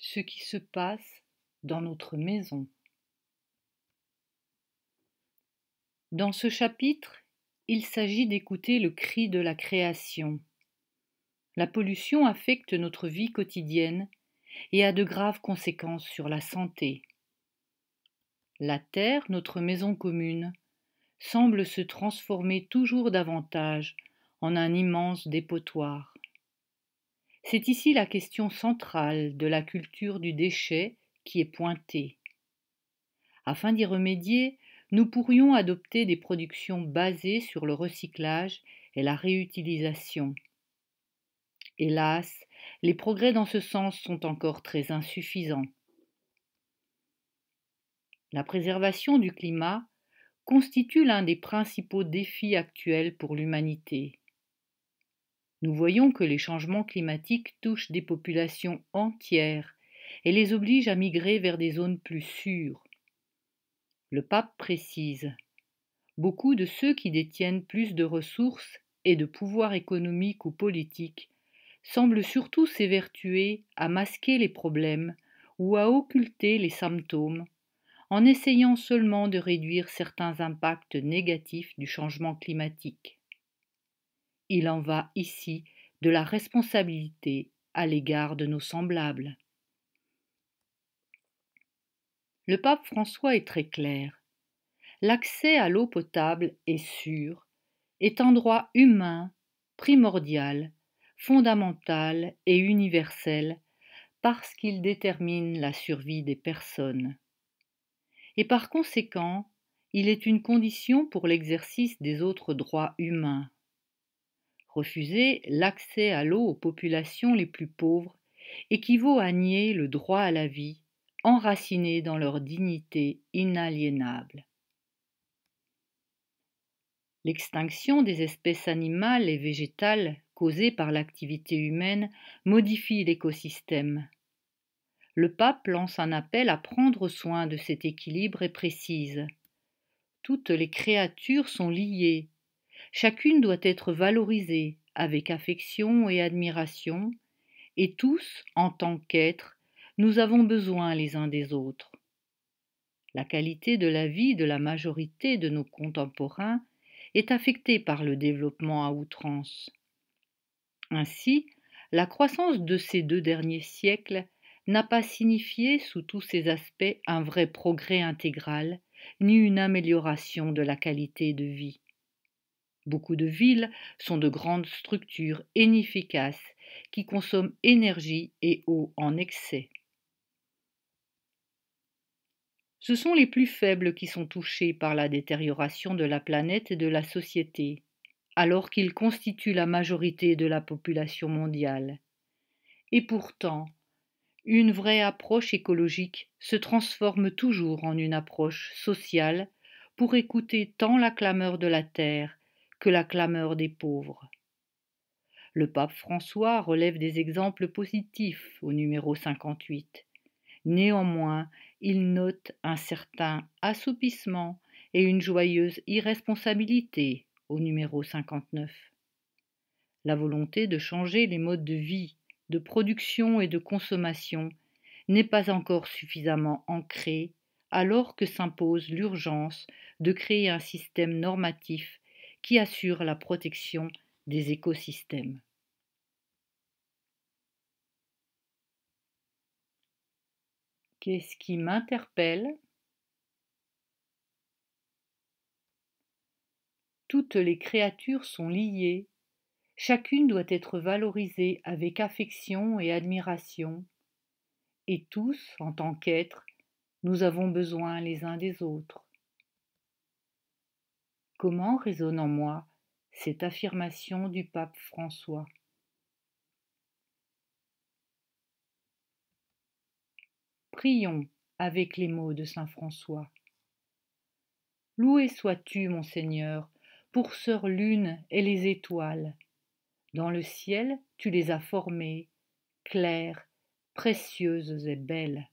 ce qui se passe dans notre maison. Dans ce chapitre, il s'agit d'écouter le cri de la création. La pollution affecte notre vie quotidienne et a de graves conséquences sur la santé. La terre, notre maison commune, semble se transformer toujours davantage en un immense dépotoir. C'est ici la question centrale de la culture du déchet qui est pointée. Afin d'y remédier, nous pourrions adopter des productions basées sur le recyclage et la réutilisation. Hélas, les progrès dans ce sens sont encore très insuffisants. La préservation du climat constitue l'un des principaux défis actuels pour l'humanité. Nous voyons que les changements climatiques touchent des populations entières et les obligent à migrer vers des zones plus sûres. Le pape précise Beaucoup de ceux qui détiennent plus de ressources et de pouvoir économique ou politique semblent surtout s'évertuer à masquer les problèmes ou à occulter les symptômes en essayant seulement de réduire certains impacts négatifs du changement climatique. Il en va ici de la responsabilité à l'égard de nos semblables. Le pape François est très clair. L'accès à l'eau potable est sûr, est un droit humain, primordial, fondamental et universel, parce qu'il détermine la survie des personnes. Et par conséquent, il est une condition pour l'exercice des autres droits humains. Refuser l'accès à l'eau aux populations les plus pauvres équivaut à nier le droit à la vie, enraciné dans leur dignité inaliénable. L'extinction des espèces animales et végétales causée par l'activité humaine modifie l'écosystème. Le pape lance un appel à prendre soin de cet équilibre et précise Toutes les créatures sont liées Chacune doit être valorisée avec affection et admiration, et tous, en tant qu'êtres, nous avons besoin les uns des autres. La qualité de la vie de la majorité de nos contemporains est affectée par le développement à outrance. Ainsi, la croissance de ces deux derniers siècles n'a pas signifié sous tous ses aspects un vrai progrès intégral, ni une amélioration de la qualité de vie. Beaucoup de villes sont de grandes structures inefficaces qui consomment énergie et eau en excès. Ce sont les plus faibles qui sont touchés par la détérioration de la planète et de la société, alors qu'ils constituent la majorité de la population mondiale. Et pourtant, une vraie approche écologique se transforme toujours en une approche sociale pour écouter tant la clameur de la terre que la clameur des pauvres. Le pape François relève des exemples positifs au numéro 58. Néanmoins, il note un certain assoupissement et une joyeuse irresponsabilité au numéro 59. La volonté de changer les modes de vie, de production et de consommation n'est pas encore suffisamment ancrée alors que s'impose l'urgence de créer un système normatif qui assure la protection des écosystèmes. Qu'est-ce qui m'interpelle Toutes les créatures sont liées. Chacune doit être valorisée avec affection et admiration. Et tous, en tant qu'êtres, nous avons besoin les uns des autres. Comment résonne en moi cette affirmation du pape François Prions avec les mots de Saint François. Loué sois-tu, mon Seigneur, pour sœur lune et les étoiles. Dans le ciel, tu les as formées, claires, précieuses et belles.